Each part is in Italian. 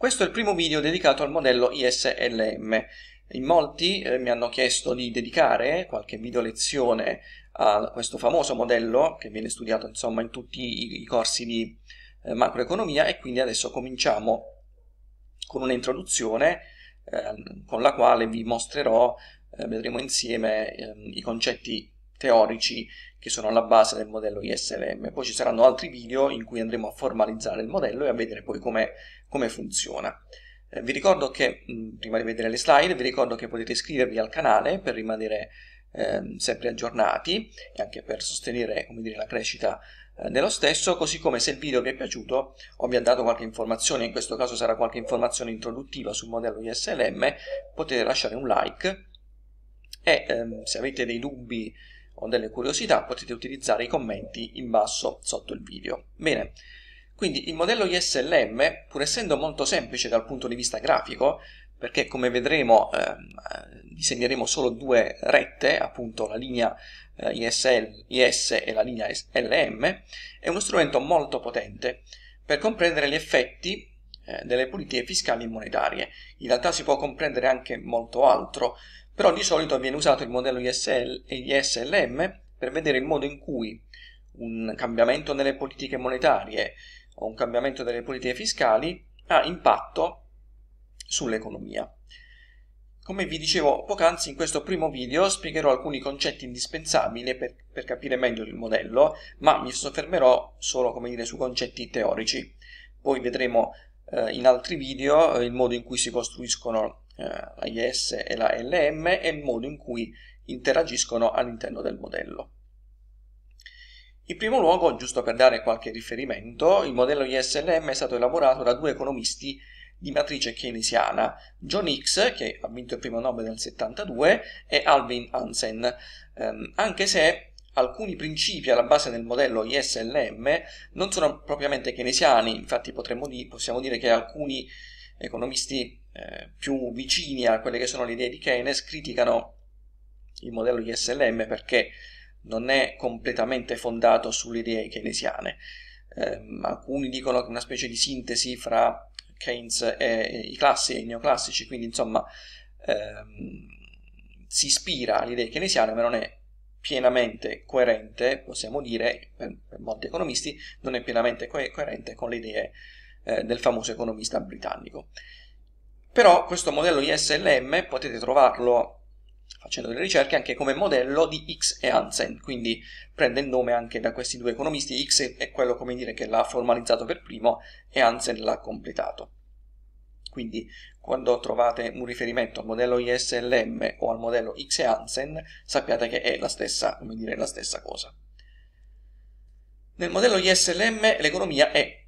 Questo è il primo video dedicato al modello ISLM. In molti eh, mi hanno chiesto di dedicare qualche video lezione a questo famoso modello che viene studiato insomma in tutti i, i corsi di eh, macroeconomia e quindi adesso cominciamo con un'introduzione eh, con la quale vi mostrerò, eh, vedremo insieme ehm, i concetti teorici che sono alla base del modello ISLM. Poi ci saranno altri video in cui andremo a formalizzare il modello e a vedere poi come come funziona. Eh, vi ricordo che, mh, mm, prima di vedere le slide, vi ricordo che potete iscrivervi al canale per rimanere eh, sempre aggiornati e anche per sostenere dire, la crescita eh, dello stesso, così come se il video vi è piaciuto o vi ha dato qualche informazione, in questo caso sarà qualche informazione introduttiva sul modello ISLM, potete lasciare un like e ehm, se avete dei dubbi o delle curiosità potete utilizzare i commenti in basso sotto il video. Bene, quindi il modello ISLM, pur essendo molto semplice dal punto di vista grafico, perché come vedremo ehm, eh, disegneremo solo due rette, appunto la linea eh, ISL, IS e la linea LM, è uno strumento molto potente per comprendere gli effetti eh, delle politiche fiscali e monetarie. In realtà si può comprendere anche molto altro, però di solito viene usato il modello ISL e ISLM per vedere il modo in cui un cambiamento nelle politiche monetarie, o un cambiamento delle politiche fiscali ha impatto sull'economia. Come vi dicevo poc'anzi, in questo primo video spiegherò alcuni concetti indispensabili per, per capire meglio il modello, ma mi soffermerò solo dire, su concetti teorici. Poi vedremo eh, in altri video eh, il modo in cui si costruiscono eh, la IS e la LM e il modo in cui interagiscono all'interno del modello. In primo luogo, giusto per dare qualche riferimento, il modello ISLM è stato elaborato da due economisti di matrice keynesiana, John Hicks, che ha vinto il primo Nobel nel 72, e Alvin Hansen, ehm, anche se alcuni principi alla base del modello ISLM non sono propriamente keynesiani, infatti di, possiamo dire che alcuni economisti eh, più vicini a quelle che sono le idee di Keynes criticano il modello ISLM perché non è completamente fondato sulle idee keynesiane. Eh, alcuni dicono che è una specie di sintesi fra Keynes e i classi e i neoclassici, quindi insomma ehm, si ispira alle idee keynesiane, ma non è pienamente coerente, possiamo dire, per, per molti economisti, non è pienamente co- coerente con le idee eh, del famoso economista britannico. Però questo modello ISLM potete trovarlo facendo delle ricerche anche come modello di X e Hansen, quindi prende il nome anche da questi due economisti, X è quello come dire che l'ha formalizzato per primo e Hansen l'ha completato. Quindi quando trovate un riferimento al modello ISLM o al modello X e Hansen sappiate che è la stessa, come dire, la stessa cosa. Nel modello ISLM l'economia è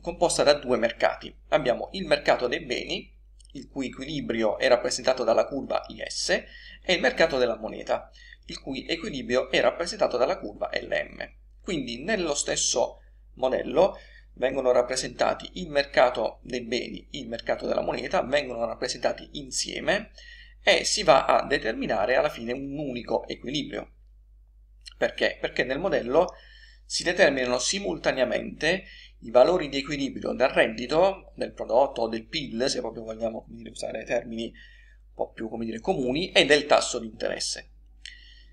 composta da due mercati. Abbiamo il mercato dei beni il cui equilibrio è rappresentato dalla curva IS, e il mercato della moneta, il cui equilibrio è rappresentato dalla curva LM. Quindi nello stesso modello vengono rappresentati il mercato dei beni, il mercato della moneta, vengono rappresentati insieme e si va a determinare alla fine un unico equilibrio. Perché? Perché nel modello si determinano simultaneamente i valori di equilibrio del reddito, del prodotto o del PIL, se proprio vogliamo dire, usare termini un po' più dire, comuni, e del tasso di interesse.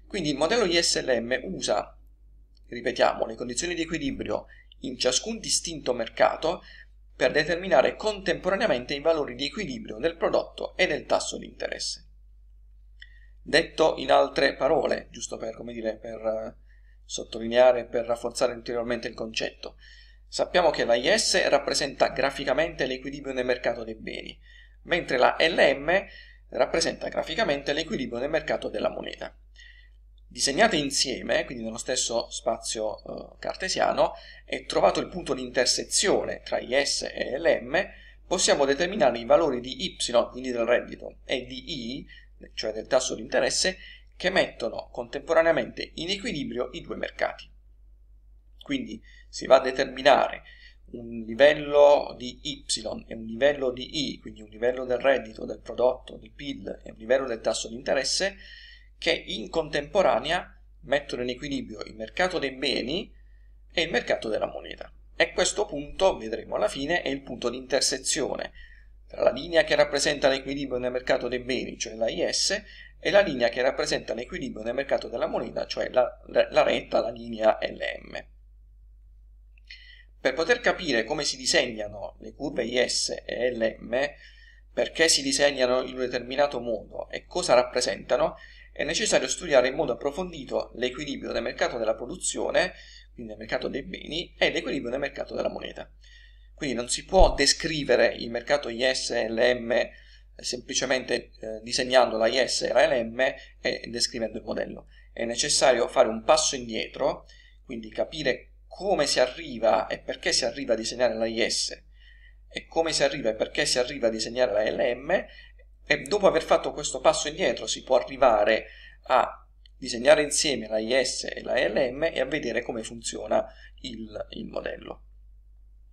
Quindi il modello ISLM usa, ripetiamo, le condizioni di equilibrio in ciascun distinto mercato per determinare contemporaneamente i valori di equilibrio del prodotto e del tasso di interesse. Detto in altre parole, giusto per, dire, per eh, sottolineare, per rafforzare ulteriormente il concetto, Sappiamo che la IS rappresenta graficamente l'equilibrio nel mercato dei beni, mentre la LM rappresenta graficamente l'equilibrio nel mercato della moneta. Disegnate insieme, quindi nello stesso spazio eh, cartesiano, e trovato il punto di intersezione tra IS e LM, possiamo determinare i valori di Y, quindi del reddito, e di I, cioè del tasso di interesse, che mettono contemporaneamente in equilibrio i due mercati. Quindi si va a determinare un livello di Y e un livello di I, quindi un livello del reddito, del prodotto, del PIL e un livello del tasso di interesse, che in contemporanea mettono in equilibrio il mercato dei beni e il mercato della moneta. E questo punto, vedremo alla fine, è il punto di intersezione tra la linea che rappresenta l'equilibrio nel mercato dei beni, cioè la IS, e la linea che rappresenta l'equilibrio nel mercato della moneta, cioè la, la retta, la linea LM. Per poter capire come si disegnano le curve IS e LM, perché si disegnano in un determinato modo e cosa rappresentano, è necessario studiare in modo approfondito l'equilibrio del mercato della produzione, quindi del mercato dei beni, e l'equilibrio del mercato della moneta. Quindi non si può descrivere il mercato IS e LM eh, semplicemente eh, disegnando la IS e la LM e descrivendo il modello. È necessario fare un passo indietro, quindi capire come si arriva e perché si arriva a disegnare la IS e come si arriva e perché si arriva a disegnare la LM e dopo aver fatto questo passo indietro si può arrivare a disegnare insieme la IS e la LM e a vedere come funziona il, il modello.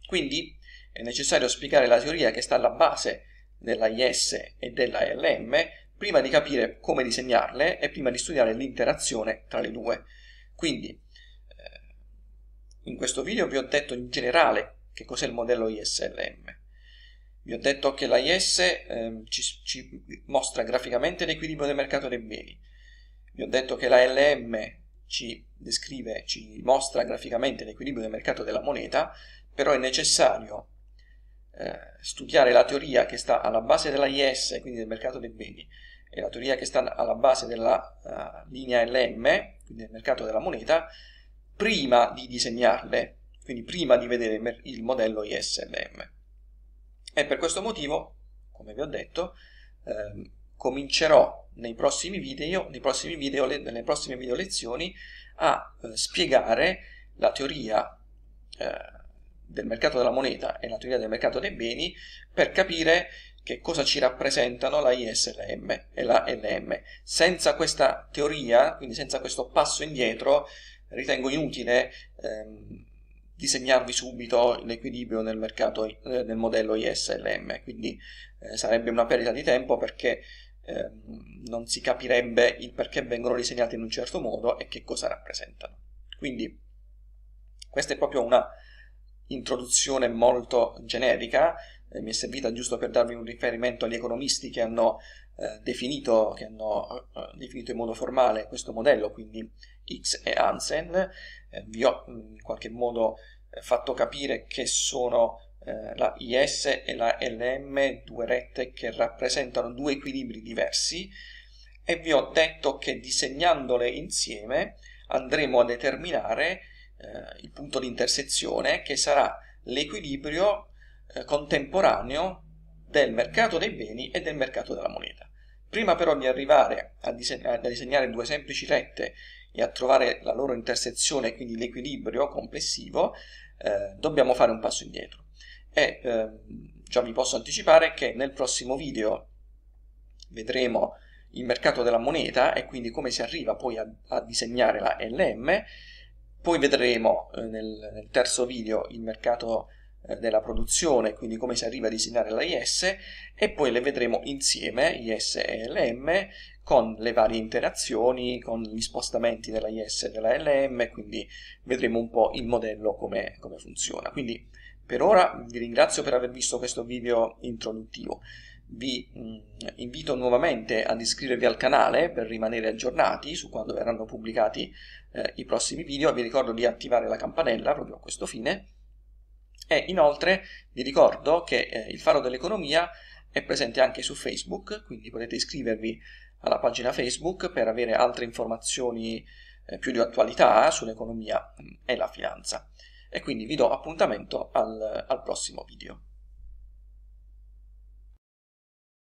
Quindi è necessario spiegare la teoria che sta alla base della IS e della LM prima di capire come disegnarle e prima di studiare l'interazione tra le due. Quindi in questo video vi ho detto in generale che cos'è il modello ISLM. Vi ho detto che la IS eh, ci, ci mostra graficamente l'equilibrio del mercato dei beni. Vi ho detto che la LM ci descrive, ci mostra graficamente l'equilibrio del mercato della moneta, però è necessario eh, studiare la teoria che sta alla base della IS, quindi del mercato dei beni, e la teoria che sta alla base della uh, linea LM, quindi del mercato della moneta, prima di disegnarle, quindi prima di vedere il modello ISLM. E per questo motivo, come vi ho detto, ehm, comincerò nei prossimi video, nei prossimi video nelle prossime video lezioni a eh, spiegare la teoria eh, del mercato della moneta e la teoria del mercato dei beni per capire che cosa ci rappresentano la ISLM e la LM. Senza questa teoria, quindi senza questo passo indietro, ritengo inutile ehm, disegnarvi subito l'equilibrio nel, mercato, eh, nel modello ISLM, quindi eh, sarebbe una perdita di tempo perché eh, non si capirebbe il perché vengono disegnati in un certo modo e che cosa rappresentano. Quindi questa è proprio una introduzione molto generica, eh, mi è servita giusto per darvi un riferimento agli economisti che hanno, eh, definito, che hanno eh, definito, in modo formale questo modello, quindi X e Hansen. Eh, vi ho mm, in qualche modo eh, fatto capire che sono eh, la IS e la LM, due rette che rappresentano due equilibri diversi, e vi ho detto che disegnandole insieme andremo a determinare il punto di intersezione che sarà l'equilibrio eh, contemporaneo del mercato dei beni e del mercato della moneta. Prima però di arrivare a, dise- a disegnare due semplici rette e a trovare la loro intersezione e quindi l'equilibrio complessivo, eh, dobbiamo fare un passo indietro. E eh, già vi posso anticipare che nel prossimo video vedremo il mercato della moneta e quindi come si arriva poi a, a disegnare la LM, poi vedremo eh, nel, nel, terzo video il mercato della eh, produzione, quindi come si arriva a disegnare la IS, e poi le vedremo insieme, IS e LM, con le varie interazioni, con gli spostamenti della IS e della LM, quindi vedremo un po' il modello come, come funziona. Quindi per ora vi ringrazio per aver visto questo video introduttivo. Vi mh, mm, invito nuovamente ad iscrivervi al canale per rimanere aggiornati su quando verranno pubblicati eh, i prossimi video e vi ricordo di attivare la campanella proprio a questo fine e inoltre vi ricordo che eh, il Faro dell'Economia è presente anche su Facebook, quindi potete iscrivervi alla pagina Facebook per avere altre informazioni eh, più di attualità sull'economia mm, e la finanza. E quindi vi do appuntamento al, al prossimo video.